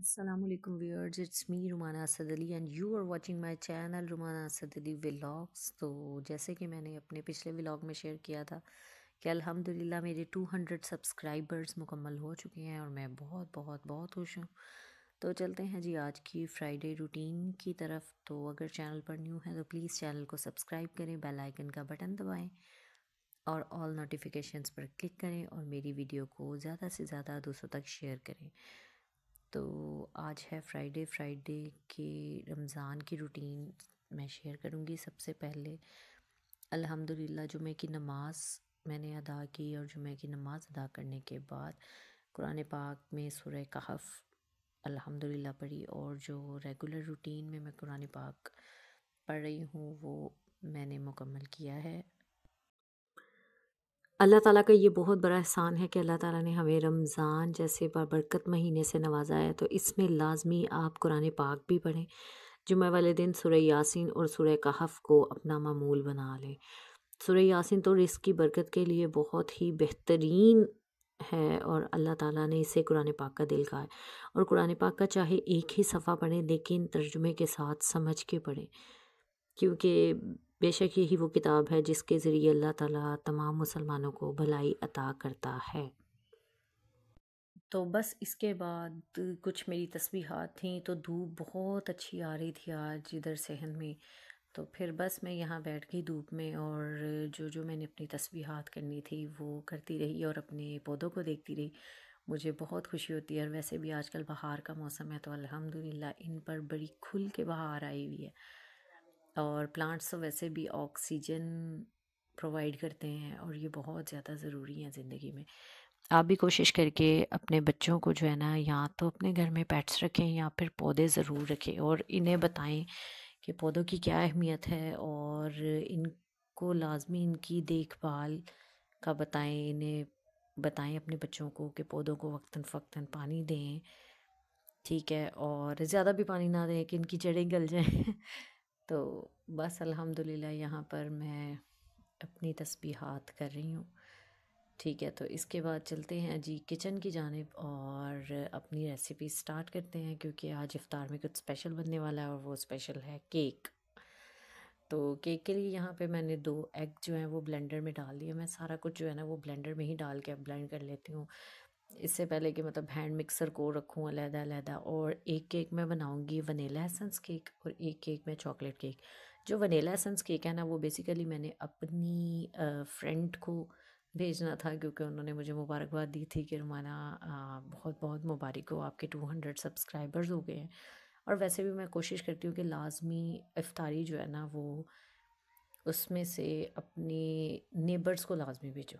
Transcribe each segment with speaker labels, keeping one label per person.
Speaker 1: Assalamu alaikum viewers it's me Rumana Asad Ali and you are watching my channel Rumana Asad vlogs तो जैसे कि मैंने अपने पिछले व्लॉग में शेयर किया था कि अल्हम्दुलिल्लाह मेरे 200 सब्सक्राइबर्स मुकम्मल हो चुके हैं और मैं बहुत बहुत बहुत खुश हूँ तो चलते हैं जी आज की फ्राइडे रूटीन की तरफ तो अगर चैनल पर न्यू है तो प्लीज़ चैनल को सब्सक्राइब करें बेल आइकन का बटन दबाएं और ऑल नोटिफिकेशंस पर क्लिक करें और मेरी वीडियो को ज़्यादा से ज़्यादा दूसरों तक शेयर करें तो आज है फ्राइडे फ्राइडे के रमज़ान की रूटीन मैं शेयर करूँगी सबसे पहले अल्हम्दुलिल्लाह जुमे की नमाज़ मैंने अदा की और जुमे की नमाज़ अदा करने के बाद कुरान पाक में सुरह कहफ़ अल्हम्दुलिल्लाह पढ़ी और जो रेगुलर रूटीन में मैं कुरान पाक पढ़ रही हूँ वो मैंने मुकम्मल किया है अल्लाह ताला का ये बहुत बड़ा एहसान है कि अल्लाह ताला ने हमें रमज़ान जैसे बरकत महीने से नवाजा है तो इसमें लाजमी आप कुरान पाक भी पढ़ें जुमे वाले दिन सुरह यासीन और सुरह कहफ को अपना मामूल बना लें सुरह यासीन तो रिस्क की बरकत के लिए बहुत ही बेहतरीन है और अल्लाह ताला ने इसे कुरान पाक का दिल कहा है और कुरान पाक का चाहे एक ही सफ़ा पढ़ें लेकिन तर्जुमे के साथ समझ के पढ़ें क्योंकि बेशक यही वो किताब है जिसके ज़रिए अल्लाह ताला तमाम मुसलमानों को भलाई अता करता है तो बस इसके बाद कुछ मेरी तस्वीर थी तो धूप बहुत अच्छी आ रही थी आज इधर सहन में तो फिर बस मैं यहाँ बैठ गई धूप में और जो जो मैंने अपनी तस्वीर करनी थी वो करती रही और अपने पौधों को देखती रही मुझे बहुत खुशी होती है और वैसे भी आजकल बाहर का मौसम है तो अल्हम्दुलिल्लाह इन पर बड़ी खुल के बहार आई हुई है और प्लांट्स तो वैसे भी ऑक्सीजन प्रोवाइड करते हैं और ये बहुत ज़्यादा ज़रूरी है ज़िंदगी में आप भी कोशिश करके अपने बच्चों को जो है ना या तो अपने घर में पैट्स रखें या फिर पौधे ज़रूर रखें और इन्हें बताएं कि पौधों की क्या अहमियत है और इनको लाजमी इनकी देखभाल का बताएं इन्हें बताएं अपने बच्चों को कि पौधों को वक्ता फ़क्ता पानी दें ठीक है और ज़्यादा भी पानी ना दें कि इनकी जड़ें गल जाएं तो बस अल्हम्दुलिल्लाह यहाँ पर मैं अपनी तस्बीहात कर रही हूँ ठीक है तो इसके बाद चलते हैं जी किचन की जानब और अपनी रेसिपी स्टार्ट करते हैं क्योंकि आज इफ़ार में कुछ स्पेशल बनने वाला है और वो स्पेशल है केक तो केक के लिए यहाँ पे मैंने दो एग जो हैं वो ब्लेंडर में डाल दिए मैं सारा कुछ जो है ना वो ब्लेंडर में ही डाल के अब ब्लेंड कर लेती हूँ इससे पहले कि मतलब हैंड मिक्सर को रखूँ अलहदा अलहदा और एक केक मैं बनाऊँगी वनीला एसेंस केक और एक केक मैं चॉकलेट केक जो वनीला एसेंस केक है ना वो बेसिकली मैंने अपनी फ्रेंड को भेजना था क्योंकि उन्होंने मुझे मुबारकबाद दी थी कि रुमाना बहुत बहुत मुबारक हो आपके टू हंड्रेड सब्सक्राइबर्स हो गए हैं और वैसे भी मैं कोशिश करती हूँ कि लाजमी इफ्तारी जो है ना वो उसमें से अपने नेबर्स को लाजमी भेजो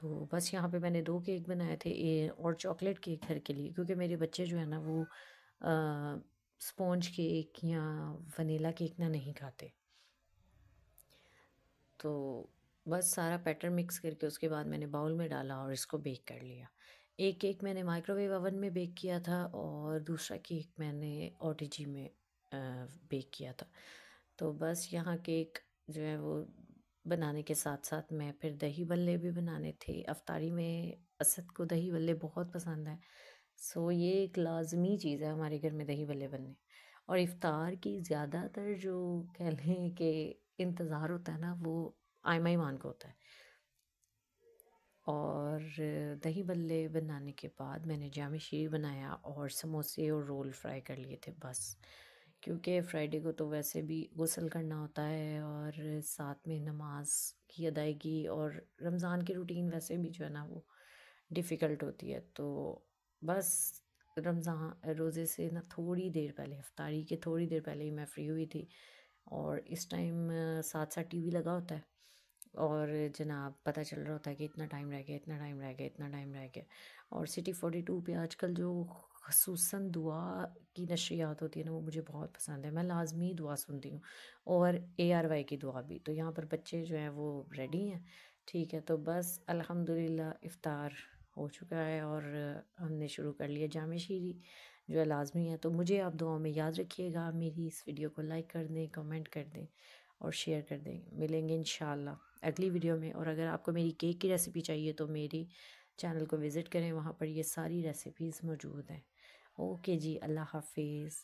Speaker 1: तो बस यहाँ पे मैंने दो केक बनाए थे ए, और चॉकलेट केक घर के लिए क्योंकि मेरे बच्चे जो है ना वो स्पॉन्ज केक या वनीला केक ना नहीं खाते तो बस सारा पैटर्न मिक्स करके उसके बाद मैंने बाउल में डाला और इसको बेक कर लिया एक केक मैंने माइक्रोवेव ओवन में बेक किया था और दूसरा केक मैंने ओटीजी में बेक किया था तो बस यहाँ केक जो है वो बनाने के साथ साथ मैं फिर दही बल्ले भी बनाने थे अफ्तारी में असद को दही बल्ले बहुत पसंद है सो ये एक लाजमी चीज़ है हमारे घर में दही बल्ले बनने और इफ्तार की ज़्यादातर जो कह लें कि इंतज़ार होता है ना वो आयमा ईमान को होता है और दही बल्ले बनाने के बाद मैंने जाम शीर बनाया और समोसे और रोल फ्राई कर लिए थे बस क्योंकि फ्राइडे को तो वैसे भी गसल करना होता है और साथ में नमाज की अदायगी और रमज़ान की रूटीन वैसे भी जो है ना वो डिफ़िकल्ट होती है तो बस रमज़ान रोज़े से ना थोड़ी देर पहले अफ्तारी के थोड़ी देर पहले ही मैं फ्री हुई थी और इस टाइम साथ साथ टीवी लगा होता है और जनाब पता चल रहा होता है कि इतना टाइम रह गया इतना टाइम रह गया इतना टाइम रह गया और सिटी फोर्टी टू पर आजकल जो खसूस दुआ की नशरियात होती है ना वो मुझे बहुत पसंद है मैं लाजमी दुआ सुनती हूँ और ए आर वाई की दुआ भी तो यहाँ पर बच्चे जो हैं वो रेडी हैं ठीक है तो बस अल्हम्दुलिल्लाह इफ़ार हो चुका है और हमने शुरू कर लिया जाम शीरी जो है लाजमी है तो मुझे आप दुआओं में याद रखिएगा मेरी इस वीडियो को लाइक कर दें कमेंट कर दें और शेयर कर दें मिलेंगे इन अगली वीडियो में और अगर आपको मेरी केक की रेसिपी चाहिए तो मेरी चैनल को विज़िट करें वहाँ पर ये सारी रेसिपीज़ मौजूद हैं ओके जी अल्लाह हाफिज़